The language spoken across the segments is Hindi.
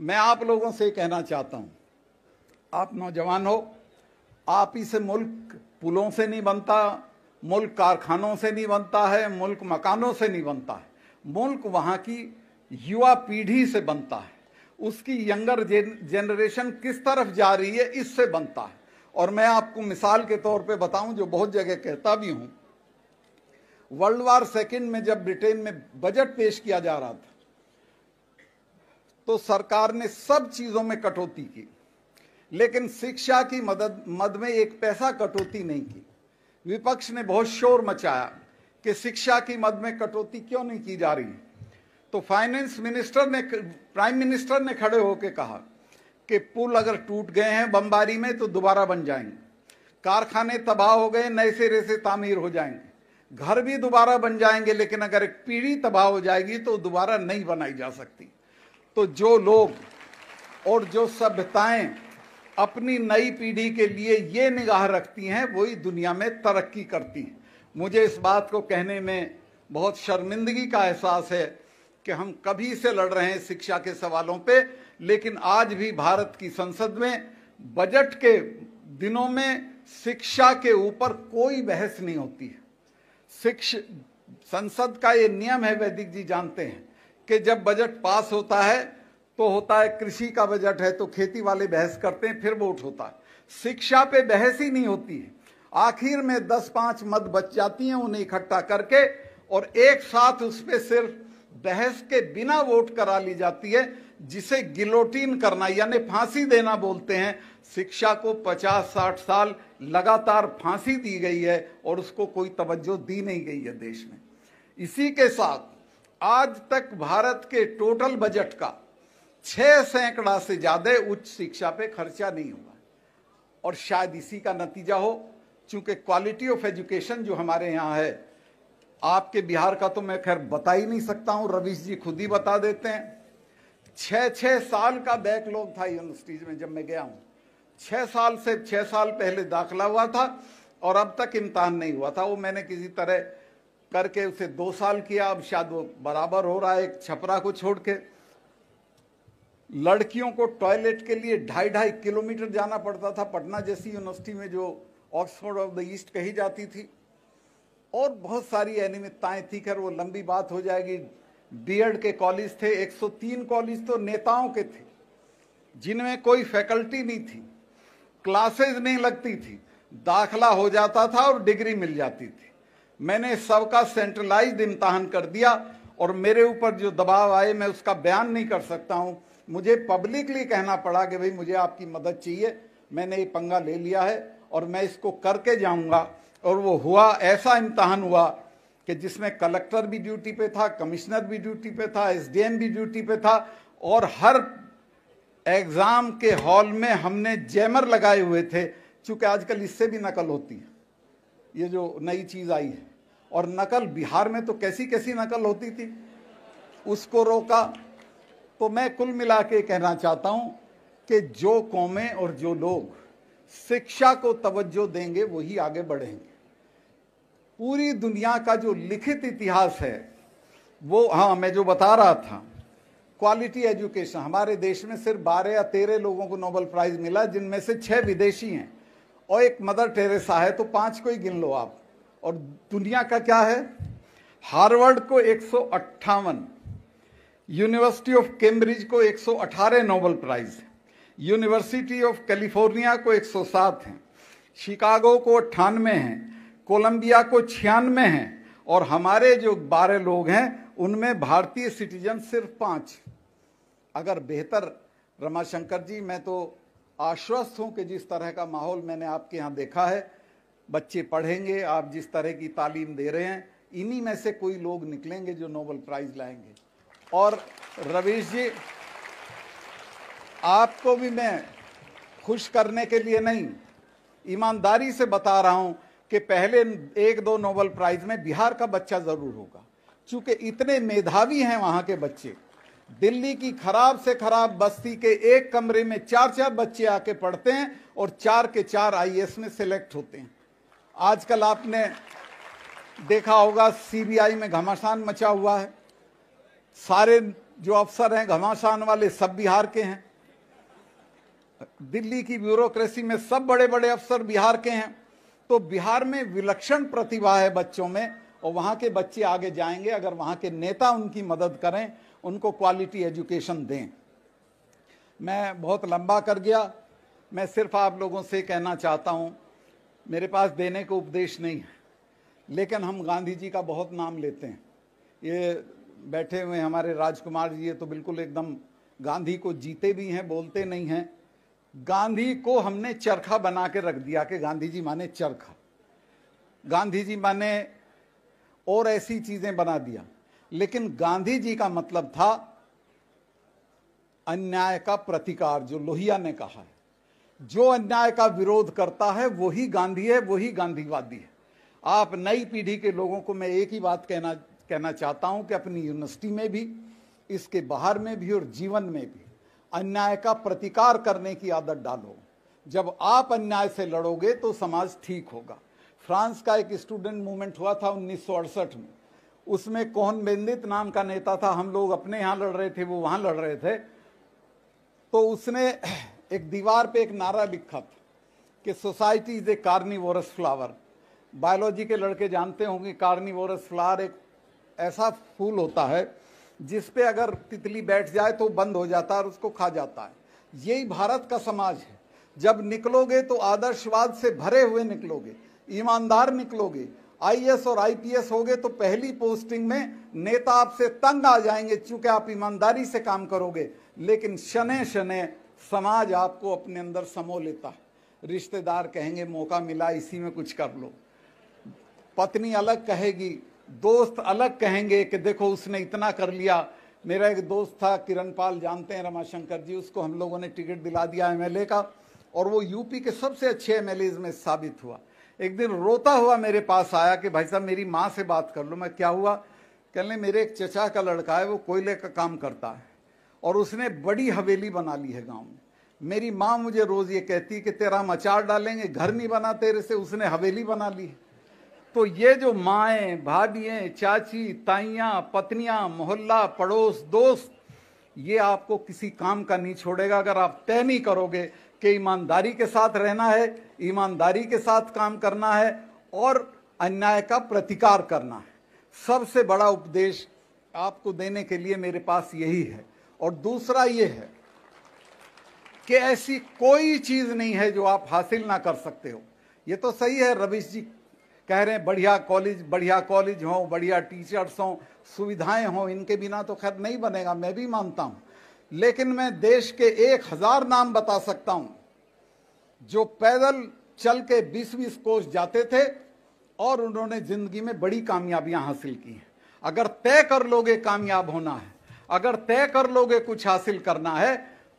मैं आप लोगों से कहना चाहता हूं आप नौजवान हो आप इसे से मुल्क पुलों से नहीं बनता मुल्क कारखानों से नहीं बनता है मुल्क मकानों से नहीं बनता है मुल्क वहां की युवा पीढ़ी से बनता है उसकी यंगर जनरेशन किस तरफ जा रही है इससे बनता है और मैं आपको मिसाल के तौर पे बताऊं जो बहुत जगह कहता भी हूं वर्ल्ड वार सेकेंड में जब ब्रिटेन में बजट पेश किया जा रहा था तो सरकार ने सब चीज़ों में कटौती की लेकिन शिक्षा की मदद मद में एक पैसा कटौती नहीं की विपक्ष ने बहुत शोर मचाया कि शिक्षा की मद में कटौती क्यों नहीं की जा रही तो फाइनेंस मिनिस्टर ने प्राइम मिनिस्टर ने खड़े होकर कहा कि पुल अगर टूट गए हैं बमबारी में तो दोबारा बन जाएंगे कारखाने तबाह हो गए नए सिरे से तामीर हो जाएंगे घर भी दोबारा बन जाएंगे लेकिन अगर एक पीढ़ी तबाह हो जाएगी तो दोबारा नहीं बनाई जा सकती तो जो लोग और जो सभ्यताएं अपनी नई पीढ़ी के लिए ये निगाह रखती हैं वही दुनिया में तरक्की करती हैं मुझे इस बात को कहने में बहुत शर्मिंदगी का एहसास है कि हम कभी से लड़ रहे हैं शिक्षा के सवालों पे लेकिन आज भी भारत की संसद में बजट के दिनों में शिक्षा के ऊपर कोई बहस नहीं होती है शिक्षा संसद का ये नियम है वैदिक जी जानते हैं कि जब बजट पास होता है तो होता है कृषि का बजट है तो खेती वाले बहस करते हैं फिर वोट होता है शिक्षा पे बहस ही नहीं होती है आखिर में दस पांच मत बच जाती हैं उन्हें इकट्ठा करके और एक साथ उस पर सिर्फ बहस के बिना वोट करा ली जाती है जिसे गिलोटीन करना यानी फांसी देना बोलते हैं शिक्षा को 50-60 साल लगातार फांसी दी गई है और उसको कोई तवज्जो दी नहीं गई है देश में इसी के साथ आज तक भारत के टोटल बजट का छह सैकड़ा से ज्यादा उच्च शिक्षा पे खर्चा नहीं हुआ और शायद इसी का नतीजा हो क्योंकि क्वालिटी ऑफ एजुकेशन जो हमारे यहाँ है आपके बिहार का तो मैं खैर बता ही नहीं सकता हूं रवीश जी खुद ही बता देते हैं छ छ साल का बैकलॉग था यूनिवर्सिटीज में जब मैं गया हूं छह साल से छह साल पहले दाखिला हुआ था और अब तक इम्तहान नहीं हुआ था वो मैंने किसी तरह करके उसे दो साल किया अब शायद वो बराबर हो रहा है एक छपरा को छोड़ के लड़कियों को टॉयलेट के लिए ढाई ढाई किलोमीटर जाना पड़ता था पटना जैसी यूनिवर्सिटी में जो ऑक्सफोर्ड ऑफ द ईस्ट कही जाती थी और बहुत सारी अनियमितताएं थी खैर वो लंबी बात हो जाएगी बीएड के कॉलेज थे 103 कॉलेज तो नेताओं के थे जिनमें कोई फैकल्टी नहीं थी क्लासेस नहीं लगती थी दाखला हो जाता था और डिग्री मिल जाती थी मैंने सबका सेंट्रलाइज इम्तहान कर दिया और मेरे ऊपर जो दबाव आए मैं उसका बयान नहीं कर सकता हूं मुझे पब्लिकली कहना पड़ा कि भाई मुझे आपकी मदद चाहिए मैंने ये पंगा ले लिया है और मैं इसको करके जाऊँगा और वो हुआ ऐसा इम्तहान हुआ कि जिसमें कलेक्टर भी ड्यूटी पे था कमिश्नर भी ड्यूटी पे था एस भी ड्यूटी पे था और हर एग्ज़ाम के हॉल में हमने जैमर लगाए हुए थे चूंकि आजकल इससे भी नकल होती है ये जो नई चीज़ आई है और नकल बिहार में तो कैसी कैसी नकल होती थी उसको रोका तो मैं कुल मिला के कहना चाहता हूँ कि जो कौमें और जो लोग शिक्षा को तवज्जो देंगे वही आगे बढ़ेंगे पूरी दुनिया का जो लिखित इतिहास है वो हाँ मैं जो बता रहा था क्वालिटी एजुकेशन हमारे देश में सिर्फ बारह या तेरह लोगों को नोबल प्राइज़ मिला जिनमें से छः विदेशी हैं और एक मदर टेरेसा है तो पांच को ही गिन लो आप और दुनिया का क्या है हार्वर्ड को एक यूनिवर्सिटी ऑफ कैम्ब्रिज को एक Nobel prize university of California को 107 हैं शिकागो को अट्ठानवे हैं कोलंबिया को छियानवे हैं और हमारे जो बारह लोग हैं उनमें भारतीय सिटीजन सिर्फ पांच अगर बेहतर रमाशंकर जी मैं तो आश्वस्त हूँ कि जिस तरह का माहौल मैंने आपके यहाँ देखा है बच्चे पढ़ेंगे आप जिस तरह की तालीम दे रहे हैं इन्हीं में से कोई लोग निकलेंगे जो नोबल प्राइज लाएंगे और रवीश जी आपको भी मैं खुश करने के लिए नहीं ईमानदारी से बता रहा हूं कि पहले एक दो नोबल प्राइज में बिहार का बच्चा जरूर होगा चूंकि इतने मेधावी हैं वहां के बच्चे दिल्ली की खराब से खराब बस्ती के एक कमरे में चार चार बच्चे आके पढ़ते हैं और चार के चार आईएएस में सिलेक्ट होते हैं आजकल आपने देखा होगा सीबीआई में घमासान मचा हुआ है सारे जो अफसर हैं घमासान वाले सब बिहार के हैं दिल्ली की ब्यूरोक्रेसी में सब बड़े बड़े अफसर बिहार के हैं तो बिहार में विलक्षण प्रतिभा है बच्चों में और वहां के बच्चे आगे जाएंगे अगर वहां के नेता उनकी मदद करें उनको क्वालिटी एजुकेशन दें मैं बहुत लंबा कर गया मैं सिर्फ आप लोगों से कहना चाहता हूँ मेरे पास देने को उपदेश नहीं है लेकिन हम गांधी जी का बहुत नाम लेते हैं ये बैठे हुए हमारे राजकुमार जी ये तो बिल्कुल एकदम गांधी को जीते भी हैं बोलते नहीं हैं गांधी को हमने चरखा बना के रख दिया कि गांधी जी माने चरखा गांधी जी माने और ऐसी चीज़ें बना दिया लेकिन गांधी जी का मतलब था अन्याय का प्रतिकार जो लोहिया ने कहा है जो अन्याय का विरोध करता है वही गांधी है वही गांधीवादी है आप नई पीढ़ी के लोगों को मैं एक ही बात कहना कहना चाहता हूं कि अपनी यूनिवर्सिटी में भी इसके बाहर में भी और जीवन में भी अन्याय का प्रतिकार करने की आदत डालो जब आप अन्याय से लड़ोगे तो समाज ठीक होगा फ्रांस का एक स्टूडेंट मूवमेंट हुआ था उन्नीस में उसमें कोहन बेंदित नाम का नेता था हम लोग अपने यहाँ लड़ रहे थे वो वहाँ लड़ रहे थे तो उसने एक दीवार पे एक नारा लिखा था कि society is a carnivorous flower biology के लड़के जानते होंगे कार्निवोरस फ्लावर एक ऐसा फूल होता है जिस पे अगर तितली बैठ जाए तो बंद हो जाता है और उसको खा जाता है यही भारत का समाज है जब निकलोगे तो आदर्शवाद से भरे हुए निकलोगे ईमानदार निकलोगे आईएएस और आईपीएस हो गए तो पहली पोस्टिंग में नेता आपसे तंग आ जाएंगे चूंकि आप ईमानदारी से काम करोगे लेकिन शने शने समाज आपको अपने अंदर समो लेता है रिश्तेदार कहेंगे मौका मिला इसी में कुछ कर लो पत्नी अलग कहेगी दोस्त अलग कहेंगे कि देखो उसने इतना कर लिया मेरा एक दोस्त था किरण पाल जानते हैं रमाशंकर जी उसको हम लोगों ने टिकट दिला दिया एमएलए का और वो यूपी के सबसे अच्छे एमएलए में साबित हुआ एक दिन रोता हुआ मेरे पास आया कि भाई साहब मेरी माँ से बात कर लो मैं क्या हुआ कहने मेरे एक चचा का लड़का है वो कोयले का काम करता है और उसने बड़ी हवेली बना ली है गाँव में मेरी माँ मुझे रोज ये कहती है कि तेरा हम अचार डालेंगे घर नहीं बना तेरे से उसने हवेली बना ली तो ये जो माए भाभी चाची ताइया पत्नियाँ मोहल्ला पड़ोस दोस्त ये आपको किसी काम का नहीं छोड़ेगा अगर आप तय नहीं करोगे कि ईमानदारी के साथ रहना है ईमानदारी के साथ काम करना है और अन्याय का प्रतिकार करना है सबसे बड़ा उपदेश आपको देने के लिए मेरे पास यही है और दूसरा ये है कि ऐसी कोई चीज़ नहीं है जो आप हासिल ना कर सकते हो ये तो सही है रवीश जी कह रहे हैं बढ़िया कॉलेज बढ़िया कॉलेज हों बढ़िया टीचर्स हों सुविधाएं हों इनके बिना तो खैर नहीं बनेगा मैं भी मानता हूँ लेकिन मैं देश के एक हजार नाम बता सकता हूँ जो पैदल चल के बीस बीस कोच जाते थे और उन्होंने जिंदगी में बड़ी कामयाबियां हासिल की हैं अगर तय कर लोगे कामयाब होना है अगर तय कर लोगे कुछ हासिल करना है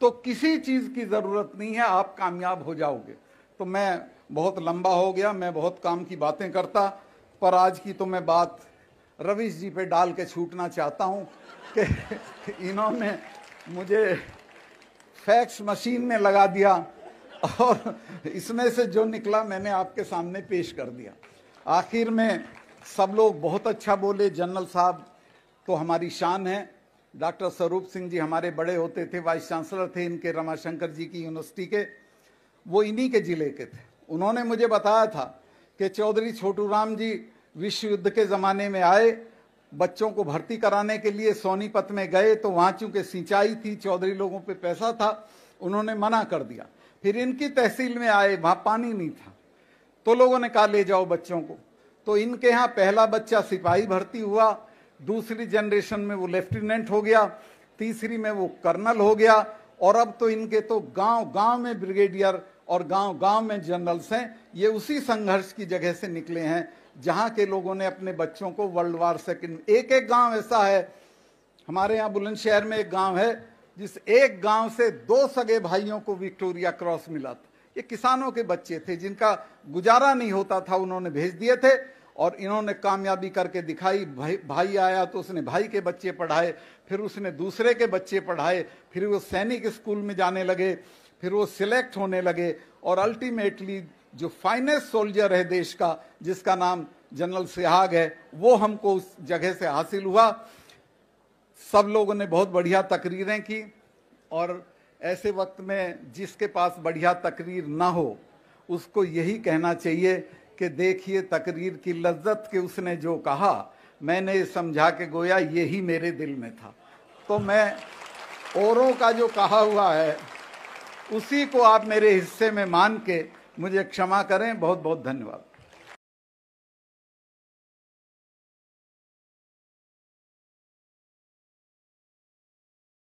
तो किसी चीज़ की ज़रूरत नहीं है आप कामयाब हो जाओगे तो मैं बहुत लंबा हो गया मैं बहुत काम की बातें करता पर आज की तो मैं बात रवीश जी पे डाल के छूटना चाहता हूँ कि इन्होंने मुझे फैक्स मशीन में लगा दिया और इसमें से जो निकला मैंने आपके सामने पेश कर दिया आखिर में सब लोग बहुत अच्छा बोले जनरल साहब तो हमारी शान है डॉक्टर स्वरूप सिंह जी हमारे बड़े होते थे वाइस चांसलर थे इनके रमाशंकर जी की यूनिवर्सिटी के वो इन्हीं के ज़िले के थे उन्होंने मुझे बताया था कि चौधरी छोटू राम जी विश्व युद्ध के ज़माने में आए बच्चों को भर्ती कराने के लिए सोनीपत में गए तो वहाँ चूँकि सिंचाई थी चौधरी लोगों पे पैसा था उन्होंने मना कर दिया फिर इनकी तहसील में आए वहाँ पानी नहीं था तो लोगों ने कहा ले जाओ बच्चों को तो इनके यहाँ पहला बच्चा सिपाही भर्ती हुआ दूसरी जनरेशन में वो लेफ्टिनेंट हो गया तीसरी में वो कर्नल हो गया और अब तो इनके तो गांव गांव में ब्रिगेडियर और गांव गांव में जनरल्स हैं ये उसी संघर्ष की जगह से निकले हैं जहां के लोगों ने अपने बच्चों को वर्ल्ड वार सेकेंड एक एक गांव ऐसा है हमारे यहाँ बुलंदशहर में एक गांव है जिस एक गांव से दो सगे भाइयों को विक्टोरिया क्रॉस मिला था ये किसानों के बच्चे थे जिनका गुजारा नहीं होता था उन्होंने भेज दिए थे और इन्होंने कामयाबी करके दिखाई भाई भाई आया तो उसने भाई के बच्चे पढ़ाए फिर उसने दूसरे के बच्चे पढ़ाए फिर वो सैनिक स्कूल में जाने लगे फिर वो सिलेक्ट होने लगे और अल्टीमेटली जो फाइनेस्ट सोल्जर है देश का जिसका नाम जनरल सिहाग है वो हमको उस जगह से हासिल हुआ सब लोगों ने बहुत बढ़िया तकरीरें की और ऐसे वक्त में जिसके पास बढ़िया तकरीर ना हो उसको यही कहना चाहिए कि देखिए तकरीर की लज्जत के उसने जो कहा मैंने समझा के गोया यही मेरे दिल में था तो मैं औरों का जो कहा हुआ है उसी को आप मेरे हिस्से में मान के मुझे क्षमा करें बहुत बहुत धन्यवाद